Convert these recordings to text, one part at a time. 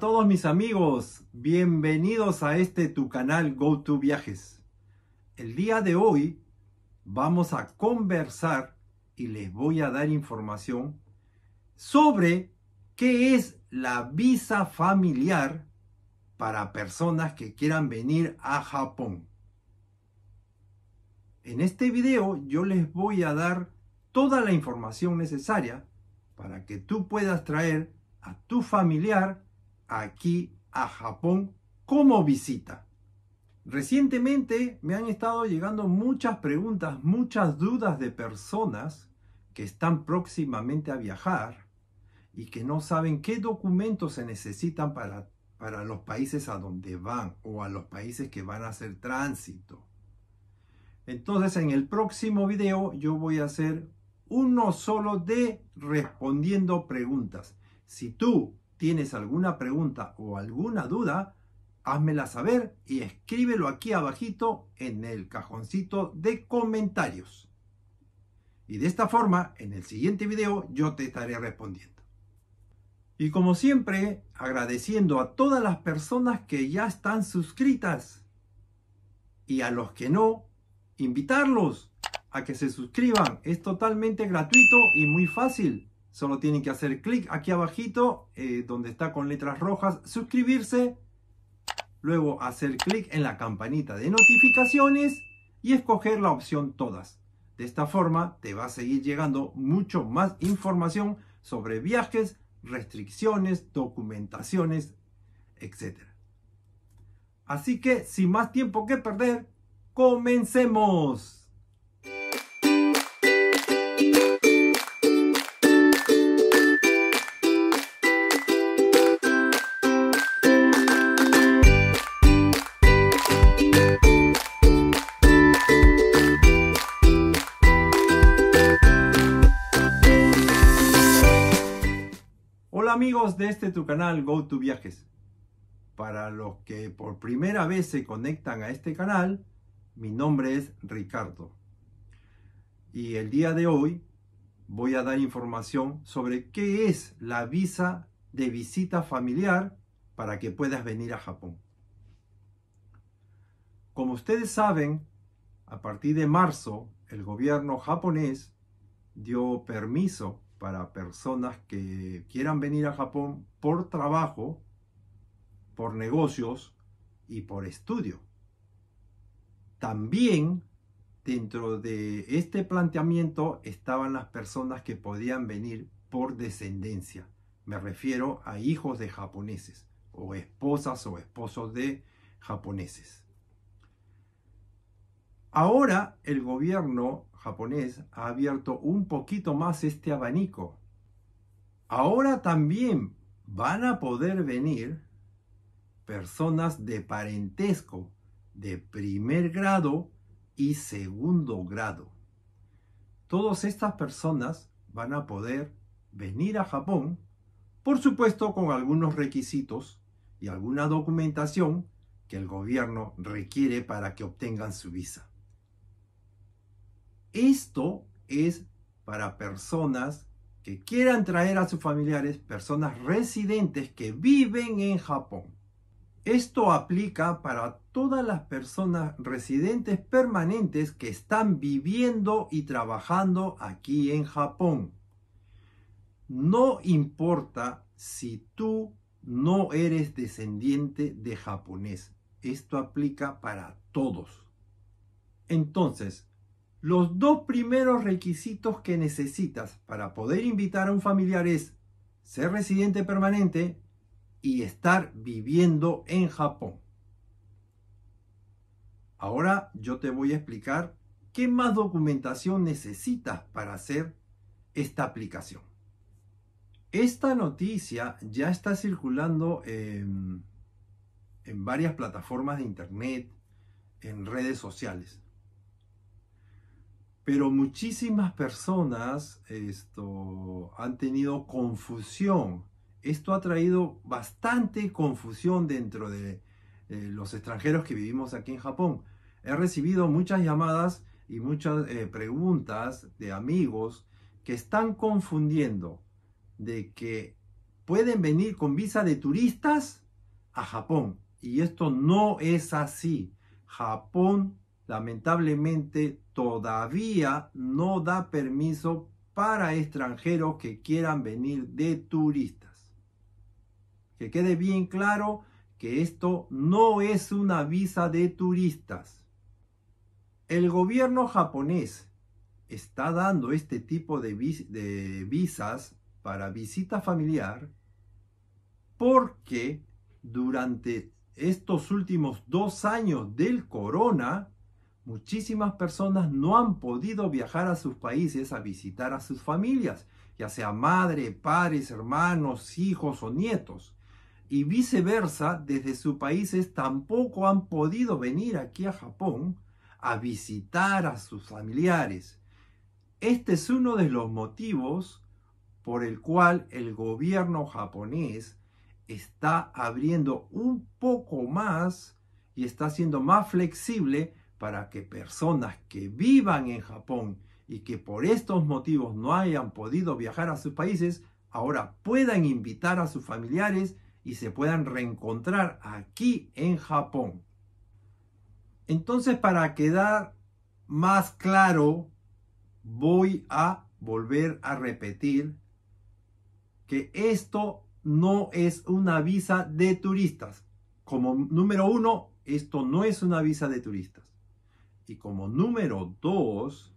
todos mis amigos, bienvenidos a este tu canal go to Viajes. El día de hoy vamos a conversar y les voy a dar información sobre qué es la visa familiar para personas que quieran venir a Japón. En este video yo les voy a dar toda la información necesaria para que tú puedas traer a tu familiar aquí a Japón como visita. Recientemente me han estado llegando muchas preguntas, muchas dudas de personas que están próximamente a viajar y que no saben qué documentos se necesitan para, para los países a donde van o a los países que van a hacer tránsito. Entonces en el próximo video yo voy a hacer uno solo de respondiendo preguntas. Si tú tienes alguna pregunta o alguna duda, házmela saber y escríbelo aquí abajito en el cajoncito de comentarios. Y de esta forma, en el siguiente video yo te estaré respondiendo. Y como siempre, agradeciendo a todas las personas que ya están suscritas y a los que no, invitarlos a que se suscriban. Es totalmente gratuito y muy fácil. Solo tienen que hacer clic aquí abajito, eh, donde está con letras rojas, suscribirse. Luego hacer clic en la campanita de notificaciones y escoger la opción todas. De esta forma te va a seguir llegando mucho más información sobre viajes, restricciones, documentaciones, etc. Así que sin más tiempo que perder, comencemos. amigos de este tu canal Go to Viajes. Para los que por primera vez se conectan a este canal, mi nombre es Ricardo. Y el día de hoy voy a dar información sobre qué es la visa de visita familiar para que puedas venir a Japón. Como ustedes saben, a partir de marzo, el gobierno japonés dio permiso para personas que quieran venir a Japón por trabajo, por negocios y por estudio. También dentro de este planteamiento estaban las personas que podían venir por descendencia. Me refiero a hijos de japoneses o esposas o esposos de japoneses. Ahora el gobierno japonés ha abierto un poquito más este abanico. Ahora también van a poder venir personas de parentesco de primer grado y segundo grado. Todas estas personas van a poder venir a Japón, por supuesto con algunos requisitos y alguna documentación que el gobierno requiere para que obtengan su visa. Esto es para personas que quieran traer a sus familiares, personas residentes que viven en Japón. Esto aplica para todas las personas residentes permanentes que están viviendo y trabajando aquí en Japón. No importa si tú no eres descendiente de japonés. Esto aplica para todos. Entonces, los dos primeros requisitos que necesitas para poder invitar a un familiar es ser residente permanente y estar viviendo en Japón. Ahora yo te voy a explicar qué más documentación necesitas para hacer esta aplicación. Esta noticia ya está circulando en, varias plataformas de internet, en redes sociales. Pero muchísimas personas esto, han tenido confusión. Esto ha traído bastante confusión dentro de eh, los extranjeros que vivimos aquí en Japón. He recibido muchas llamadas y muchas eh, preguntas de amigos que están confundiendo de que pueden venir con visa de turistas a Japón. Y esto no es así. Japón lamentablemente todavía no da permiso para extranjeros que quieran venir de turistas. Que quede bien claro que esto no es una visa de turistas. El gobierno japonés está dando este tipo de, visas para visita familiar porque durante estos últimos dos años del corona, Muchísimas personas no han podido viajar a sus países a visitar a sus familias, ya sea madre, padres, hermanos, hijos o nietos. Y viceversa, desde sus países tampoco han podido venir aquí a Japón a visitar a sus familiares. Este es uno de los motivos por el cual el gobierno japonés está abriendo un poco más y está siendo más flexible para que personas que vivan en Japón y que por estos motivos no hayan podido viajar a sus países, ahora puedan invitar a sus familiares y se puedan reencontrar aquí en Japón. Entonces, para quedar más claro, voy a volver a repetir que esto no es una visa de turistas. Como número uno, esto no es una visa de turistas. Y como número dos,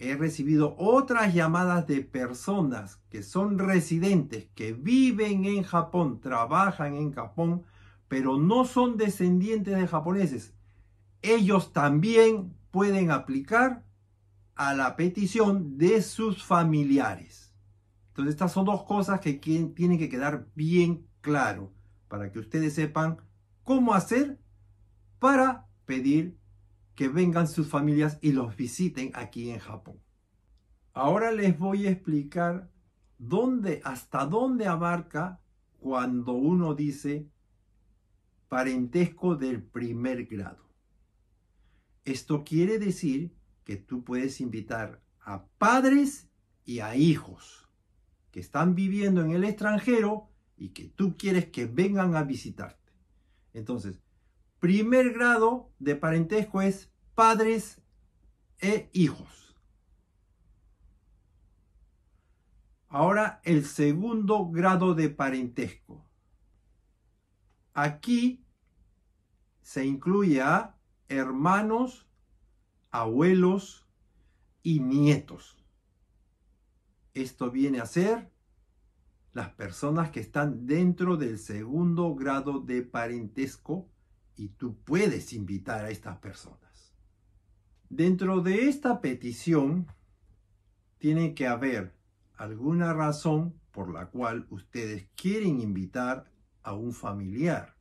he recibido otras llamadas de personas que son residentes, que viven en Japón, trabajan en Japón, pero no son descendientes de japoneses. Ellos también pueden aplicar a la petición de sus familiares. Entonces estas son dos cosas que tienen que quedar bien claro para que ustedes sepan cómo hacer para pedir que vengan sus familias y los visiten aquí en Japón. Ahora les voy a explicar dónde, hasta dónde abarca cuando uno dice parentesco del primer grado. Esto quiere decir que tú puedes invitar a padres y a hijos que están viviendo en el extranjero y que tú quieres que vengan a visitarte. Entonces, Primer grado de parentesco es padres e hijos. Ahora el segundo grado de parentesco. Aquí se incluye a hermanos, abuelos y nietos. Esto viene a ser las personas que están dentro del segundo grado de parentesco y tú puedes invitar a estas personas. Dentro de esta petición tiene que haber alguna razón por la cual ustedes quieren invitar a un familiar.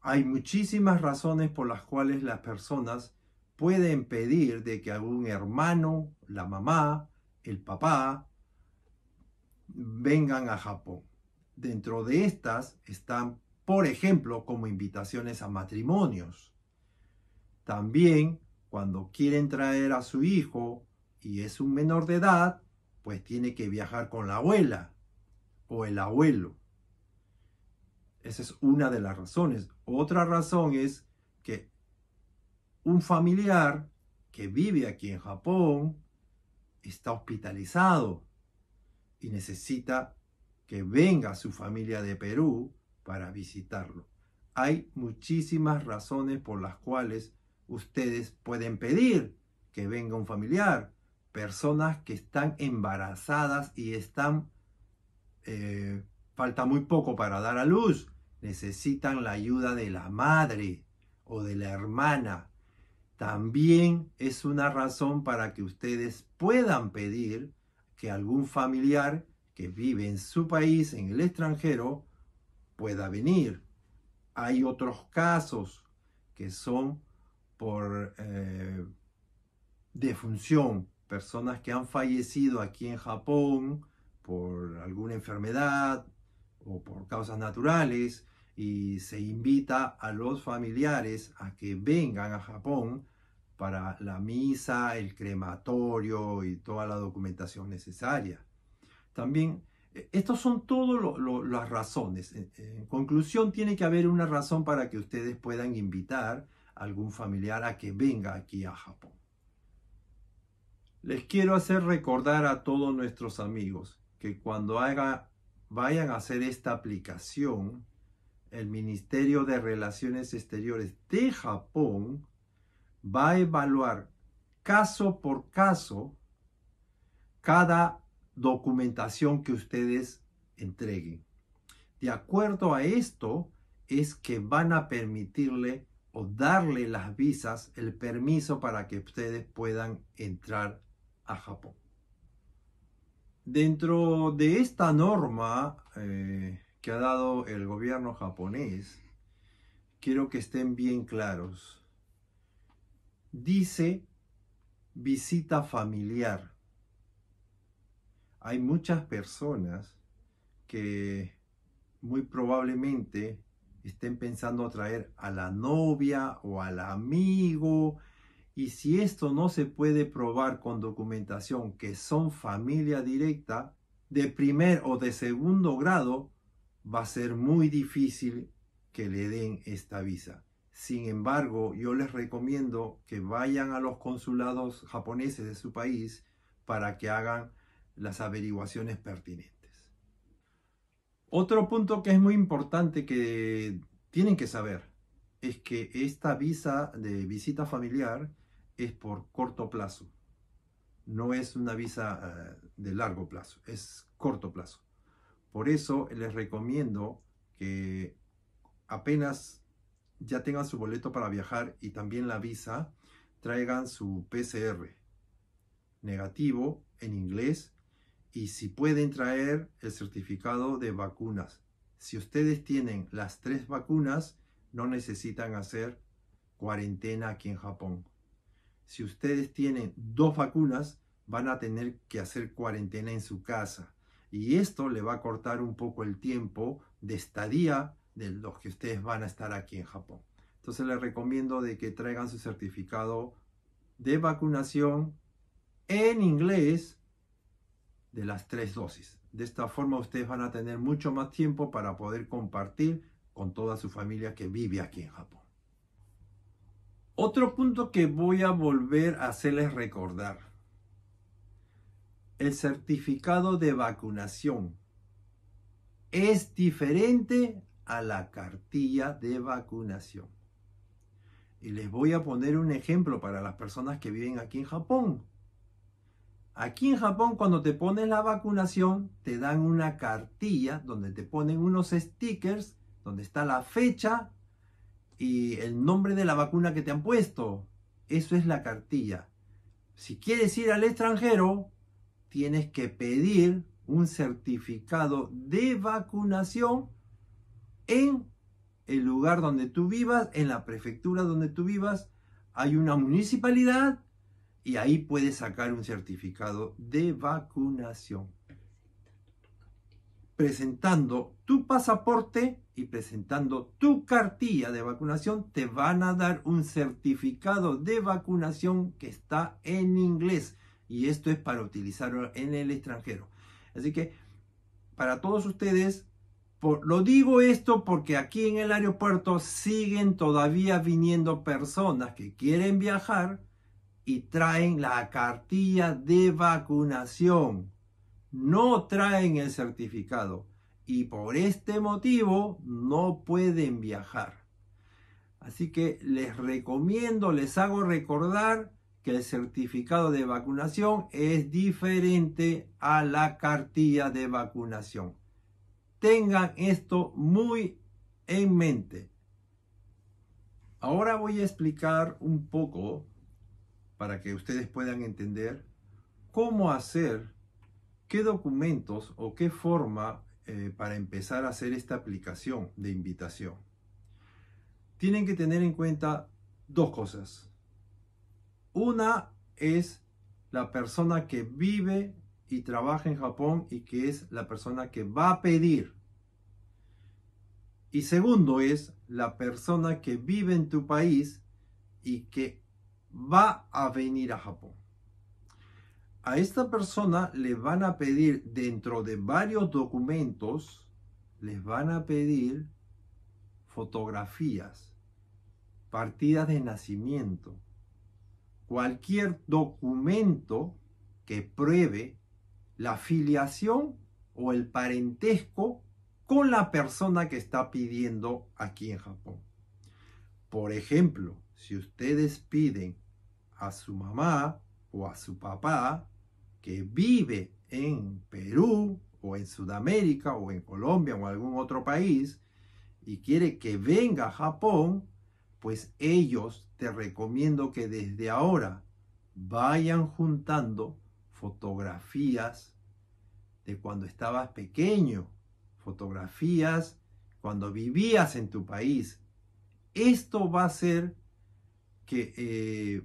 Hay muchísimas razones por las cuales las personas pueden pedir de que algún hermano, la mamá, el papá, vengan a Japón. Dentro de estas están por ejemplo, como invitaciones a matrimonios. También, cuando quieren traer a su hijo y es un menor de edad, pues tiene que viajar con la abuela o el abuelo. Esa es una de las razones. Otra razón es que un familiar que vive aquí en Japón está hospitalizado y necesita que venga su familia de Perú para visitarlo. Hay muchísimas razones por las cuales ustedes pueden pedir que venga un familiar, personas que están embarazadas y están, eh, falta muy poco para dar a luz, necesitan la ayuda de la madre o de la hermana. También es una razón para que ustedes puedan pedir que algún familiar que vive en su país, en el extranjero, pueda venir. Hay otros casos que son por eh, defunción, personas que han fallecido aquí en Japón por alguna enfermedad o por causas naturales y se invita a los familiares a que vengan a Japón para la misa, el crematorio y toda la documentación necesaria. También estas son todas las razones. En, conclusión, tiene que haber una razón para que ustedes puedan invitar a algún familiar a que venga aquí a Japón. Les quiero hacer recordar a todos nuestros amigos que cuando haga, vayan a hacer esta aplicación, el Ministerio de Relaciones Exteriores de Japón va a evaluar caso por caso cada documentación que ustedes entreguen. De acuerdo a esto, es que van a permitirle o darle las visas, el permiso para que ustedes puedan entrar a Japón. Dentro de esta norma eh, que ha dado el gobierno japonés, quiero que estén bien claros. Dice visita familiar hay muchas personas que muy probablemente estén pensando traer a la novia o al amigo. Y si esto no se puede probar con documentación que son familia directa, de primer o de segundo grado, va a ser muy difícil que le den esta visa. Sin embargo, yo les recomiendo que vayan a los consulados japoneses de su país para que hagan las averiguaciones pertinentes. Otro punto que es muy importante que tienen que saber es que esta visa de visita familiar es por corto plazo. No es una visa eh, de largo plazo, es corto plazo. Por eso les recomiendo que apenas ya tengan su boleto para viajar y también la visa, traigan su PCR negativo en inglés y si pueden traer el certificado de vacunas. Si ustedes tienen las tres vacunas, no necesitan hacer cuarentena aquí en Japón. Si ustedes tienen dos vacunas, van a tener que hacer cuarentena en su casa. Y esto le va a cortar un poco el tiempo de estadía de los que ustedes van a estar aquí en Japón. Entonces les recomiendo de que traigan su certificado de vacunación en inglés de las tres dosis. De esta forma ustedes van a tener mucho más tiempo para poder compartir con toda su familia que vive aquí en Japón. Otro punto que voy a volver a hacerles recordar. El certificado de vacunación es diferente a la cartilla de vacunación. Y les voy a poner un ejemplo para las personas que viven aquí en Japón. Aquí en Japón cuando te pones la vacunación te dan una cartilla donde te ponen unos stickers donde está la fecha y el nombre de la vacuna que te han puesto. Eso es la cartilla. Si quieres ir al extranjero, tienes que pedir un certificado de vacunación en el lugar donde tú vivas, en la prefectura donde tú vivas. Hay una municipalidad y ahí puedes sacar un certificado de vacunación presentando tu pasaporte y presentando tu cartilla de vacunación, te van a dar un certificado de vacunación que está en inglés. Y esto es para utilizarlo en el extranjero. Así que, para todos ustedes, lo digo esto porque aquí en el aeropuerto siguen todavía viniendo personas que quieren viajar, y traen la cartilla de vacunación. No traen el certificado y por este motivo no pueden viajar. Así que les recomiendo, les hago recordar que el certificado de vacunación es diferente a la cartilla de vacunación. Tengan esto muy en mente. Ahora voy a explicar un poco para que ustedes puedan entender cómo hacer, qué documentos o qué forma eh, para empezar a hacer esta aplicación de invitación. Tienen que tener en cuenta dos cosas. Una es la persona que vive y trabaja en Japón y que es la persona que va a pedir. Y segundo es la persona que vive en tu país y que va a venir a Japón. A esta persona le van a pedir dentro de varios documentos, les van a pedir fotografías, partidas de nacimiento, cualquier documento que pruebe la filiación o el parentesco con la persona que está pidiendo aquí en Japón. Por ejemplo, si ustedes piden a su mamá o a su papá que vive en Perú o en Sudamérica o en Colombia o algún otro país y quiere que venga a Japón, pues ellos te recomiendo que desde ahora vayan juntando fotografías de cuando estabas pequeño, fotografías cuando vivías en tu país. Esto va a ser que eh,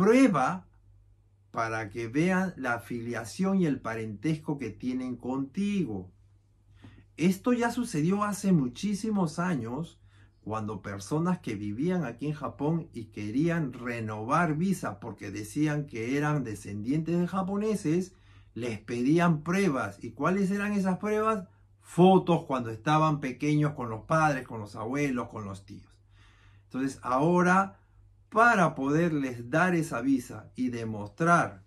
prueba para que vean la afiliación y el parentesco que tienen contigo. Esto ya sucedió hace muchísimos años cuando personas que vivían aquí en Japón y querían renovar visa porque decían que eran descendientes de japoneses, les pedían pruebas. ¿Y cuáles eran esas pruebas? Fotos cuando estaban pequeños con los padres, con los abuelos, con los tíos. Entonces ahora para poderles dar esa visa y demostrar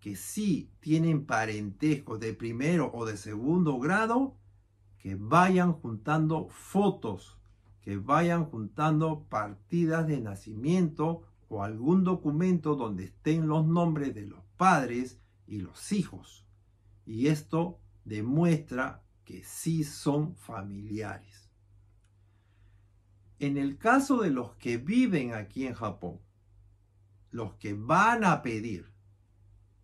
que sí tienen parentesco de primero o de segundo grado, que vayan juntando fotos, que vayan juntando partidas de nacimiento o algún documento donde estén los nombres de los padres y los hijos. Y esto demuestra que sí son familiares. En el caso de los que viven aquí en Japón, los que van a pedir,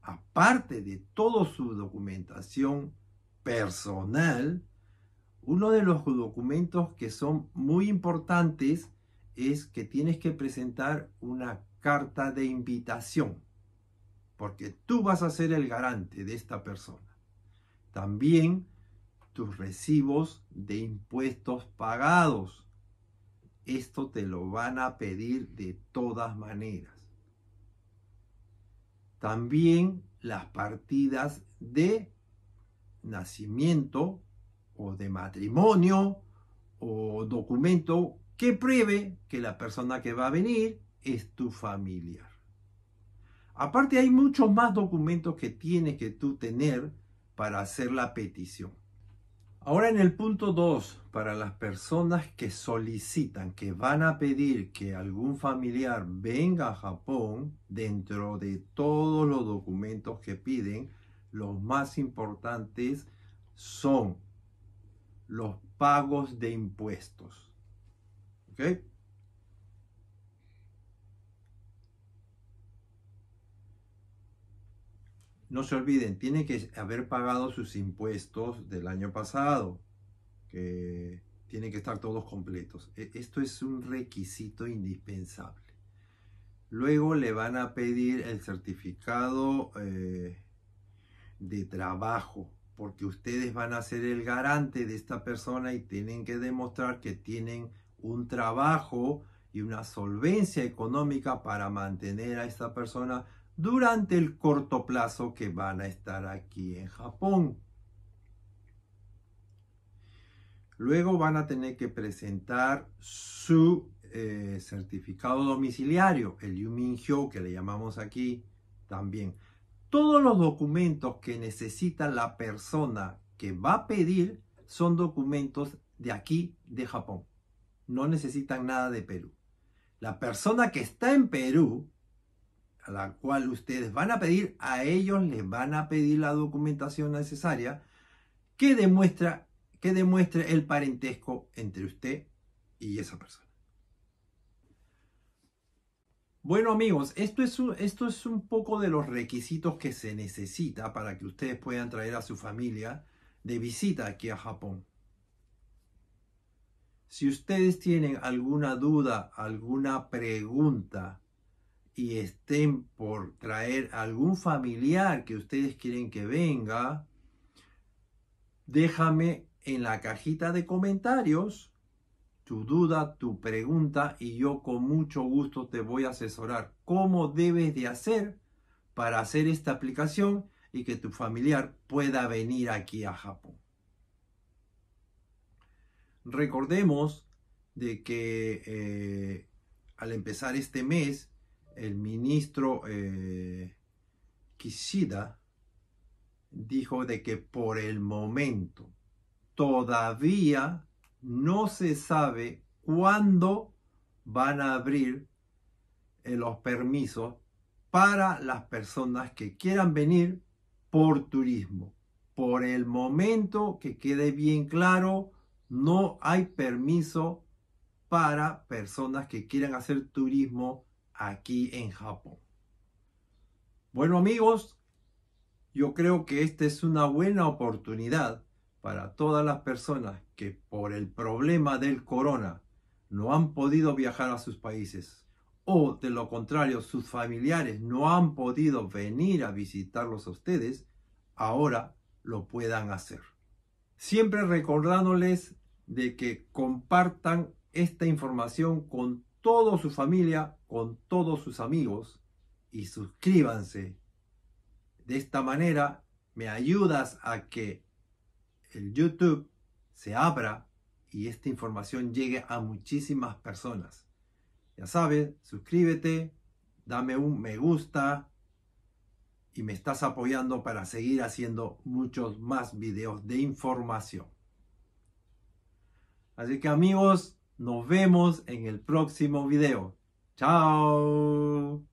aparte de toda su documentación personal, uno de los documentos que son muy importantes es que tienes que presentar una carta de invitación, porque tú vas a ser el garante de esta persona. También tus recibos de impuestos pagados esto te lo van a pedir de todas maneras. También las partidas de nacimiento o de matrimonio o documento que pruebe que la persona que va a venir es tu familiar. Aparte hay muchos más documentos que tienes que tú tener para hacer la petición. Ahora en el punto 2, para las personas que solicitan, que van a pedir que algún familiar venga a Japón, dentro de todos los documentos que piden, los más importantes son los pagos de impuestos. ¿Ok? No se olviden, tiene que haber pagado sus impuestos del año pasado, que tienen que estar todos completos. E, esto es un requisito indispensable. Luego le van a pedir el certificado eh, de trabajo, porque ustedes van a ser el garante de esta persona y tienen que demostrar que tienen un trabajo y una solvencia económica para mantener a esta persona durante el corto plazo que van a estar aquí en Japón. Luego van a tener que presentar su eh, certificado domiciliario, el Yuminhyo que le llamamos aquí también. Todos los documentos que necesita la persona que va a pedir son documentos de aquí, de Japón. No necesitan nada de Perú. La persona que está en Perú la cual ustedes van a pedir, a ellos les van a pedir la documentación necesaria que, demuestra, que demuestre el parentesco entre usted y esa persona. Bueno amigos, esto es, esto es un poco de los requisitos que se necesita para que ustedes puedan traer a su familia de visita aquí a Japón. Si ustedes tienen alguna duda, alguna pregunta y estén por traer algún familiar que ustedes quieren que venga, déjame en la cajita de comentarios tu duda, tu pregunta y yo con mucho gusto te voy a asesorar cómo debes de hacer para hacer esta aplicación y que tu familiar pueda venir aquí a Japón. Recordemos de que eh, al empezar este mes el ministro eh, Kishida dijo de que por el momento todavía no se sabe cuándo van a abrir eh, los permisos para las personas que quieran venir por turismo. Por el momento que quede bien claro, no hay permiso para personas que quieran hacer turismo aquí en Japón. Bueno amigos, yo creo que esta es una buena oportunidad para todas las personas que por el problema del corona no han podido viajar a sus países o de lo contrario sus familiares no han podido venir a visitarlos a ustedes, ahora lo puedan hacer. Siempre recordándoles de que compartan esta información con su familia, con todos sus amigos y suscríbanse. De esta manera me ayudas a que el YouTube se abra y esta información llegue a muchísimas personas. Ya sabes, suscríbete, dame un me gusta y me estás apoyando para seguir haciendo muchos más videos de información. Así que amigos, nos vemos en el próximo video. Chao.